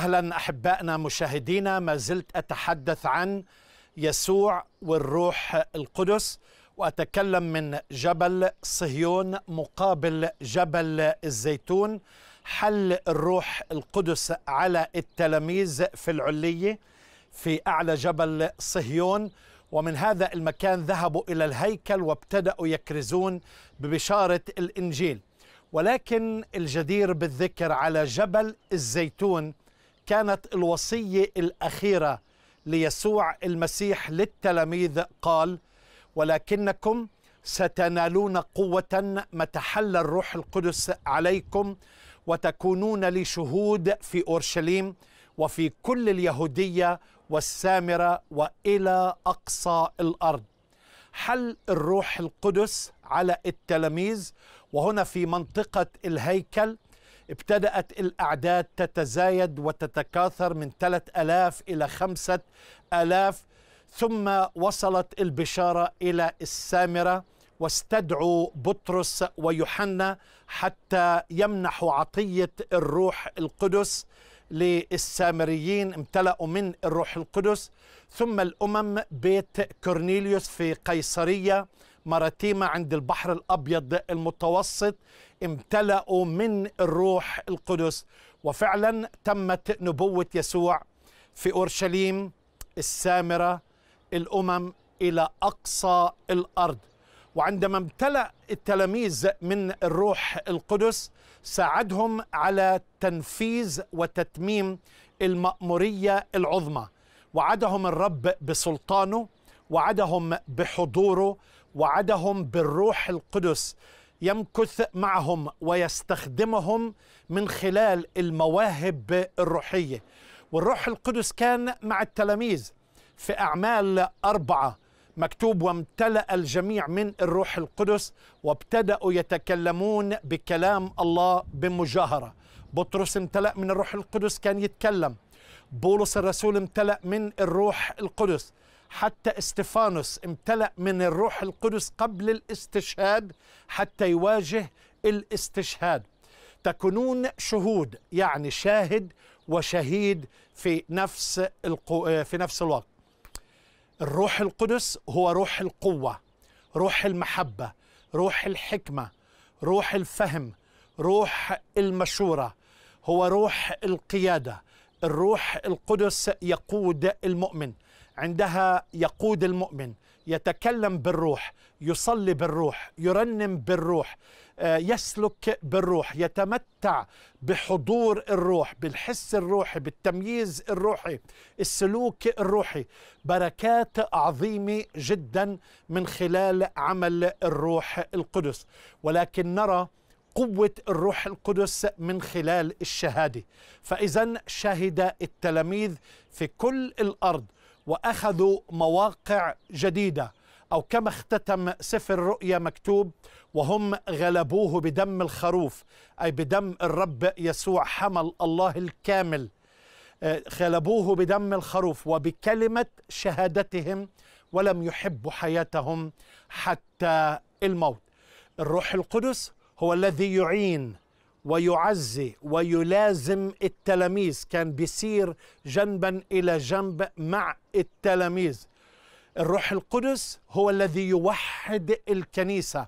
اهلا احبائنا مشاهدينا ما زلت اتحدث عن يسوع والروح القدس واتكلم من جبل صهيون مقابل جبل الزيتون حل الروح القدس على التلاميذ في العليه في اعلى جبل صهيون ومن هذا المكان ذهبوا الى الهيكل وابتداوا يكرزون ببشاره الانجيل ولكن الجدير بالذكر على جبل الزيتون كانت الوصيه الاخيره ليسوع المسيح للتلاميذ قال ولكنكم ستنالون قوه متى حل الروح القدس عليكم وتكونون لي شهود في اورشليم وفي كل اليهوديه والسامره والى اقصى الارض حل الروح القدس على التلاميذ وهنا في منطقه الهيكل ابتدأت الأعداد تتزايد وتتكاثر من 3000 إلى 5000 ثم وصلت البشارة إلى السامرة واستدعوا بطرس ويوحنا حتى يمنحوا عطية الروح القدس للسامريين امتلأوا من الروح القدس ثم الأمم بيت كورنيليوس في قيصرية مراتيما عند البحر الأبيض المتوسط امتلأوا من الروح القدس وفعلا تمت نبوة يسوع في أورشليم السامرة الأمم إلى أقصى الأرض وعندما امتلأ التلاميذ من الروح القدس ساعدهم على تنفيذ وتتميم المأمورية العظمى وعدهم الرب بسلطانه وعدهم بحضوره وعدهم بالروح القدس يمكث معهم ويستخدمهم من خلال المواهب الروحيه والروح القدس كان مع التلاميذ في اعمال اربعه مكتوب وامتلأ الجميع من الروح القدس وابتدأوا يتكلمون بكلام الله بمجاهرة بطرس امتلأ من الروح القدس كان يتكلم بولس الرسول امتلأ من الروح القدس حتى استفانوس امتلأ من الروح القدس قبل الاستشهاد حتى يواجه الاستشهاد تكونون شهود يعني شاهد وشهيد في نفس في نفس الوقت الروح القدس هو روح القوة روح المحبة روح الحكمة روح الفهم روح المشورة هو روح القيادة الروح القدس يقود المؤمن عندها يقود المؤمن يتكلم بالروح يصلي بالروح يرنم بالروح آه، يسلك بالروح يتمتع بحضور الروح بالحس الروحي بالتمييز الروحي السلوك الروحي بركات عظيمه جدا من خلال عمل الروح القدس ولكن نرى قوة الروح القدس من خلال الشهادة فإذا شهد التلاميذ في كل الأرض وأخذوا مواقع جديدة أو كما اختتم سفر الرؤيا مكتوب وهم غلبوه بدم الخروف أي بدم الرب يسوع حمل الله الكامل آه، غلبوه بدم الخروف وبكلمة شهادتهم ولم يحبوا حياتهم حتى الموت الروح القدس هو الذي يعين ويعزي ويلازم التلاميذ كان بيسير جنبا إلى جنب مع التلاميذ الروح القدس هو الذي يوحد الكنيسه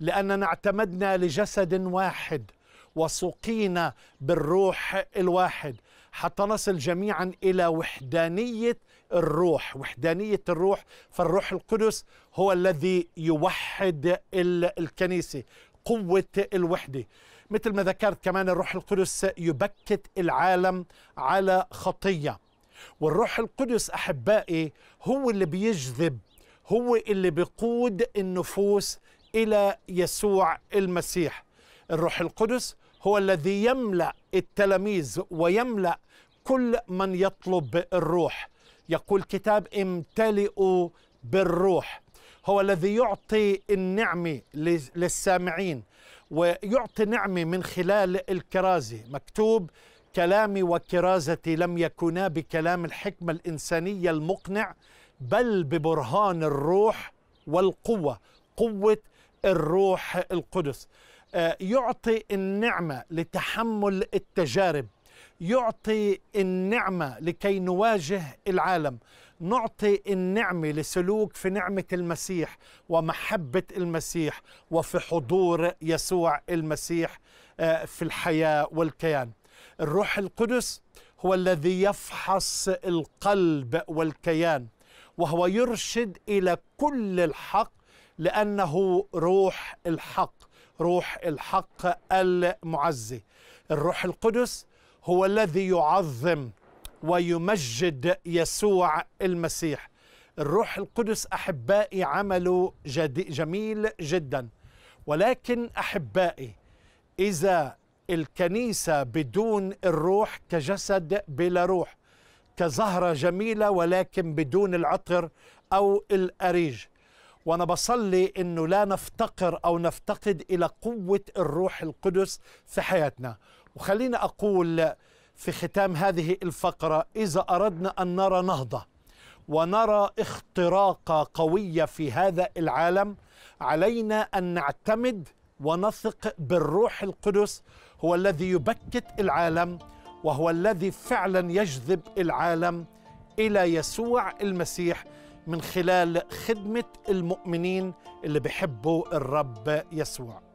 لاننا اعتمدنا لجسد واحد وسقينا بالروح الواحد حتى نصل جميعا الى وحدانيه الروح وحدانيه الروح فالروح القدس هو الذي يوحد الكنيسه قوه الوحده مثل ما ذكرت كمان الروح القدس يبكت العالم على خطيه والروح القدس احبائي هو اللي بيجذب هو اللي بيقود النفوس الى يسوع المسيح الروح القدس هو الذي يملا التلاميذ ويملا كل من يطلب الروح يقول كتاب امتلئوا بالروح هو الذي يعطي النعمه للسامعين ويعطي نعمه من خلال الكرازي مكتوب كلام وكرازة لم يكونا بكلام الحكمة الإنسانية المقنع بل ببرهان الروح والقوة قوة الروح القدس آه، يعطي النعمة لتحمل التجارب يعطي النعمة لكي نواجه العالم نعطي النعمة لسلوك في نعمة المسيح ومحبة المسيح وفي حضور يسوع المسيح آه، في الحياة والكيان الروح القدس هو الذي يفحص القلب والكيان وهو يرشد الى كل الحق لانه روح الحق روح الحق المعزي الروح القدس هو الذي يعظم ويمجد يسوع المسيح الروح القدس احبائي عمله جميل جدا ولكن احبائي اذا الكنيسة بدون الروح كجسد بلا روح كزهرة جميلة ولكن بدون العطر أو الأريج وأنا بصلي أنه لا نفتقر أو نفتقد إلى قوة الروح القدس في حياتنا وخلينا أقول في ختام هذه الفقرة إذا أردنا أن نرى نهضة ونرى اختراقة قوية في هذا العالم علينا أن نعتمد ونثق بالروح القدس هو الذي يبكت العالم وهو الذي فعلا يجذب العالم الى يسوع المسيح من خلال خدمه المؤمنين اللي بيحبوا الرب يسوع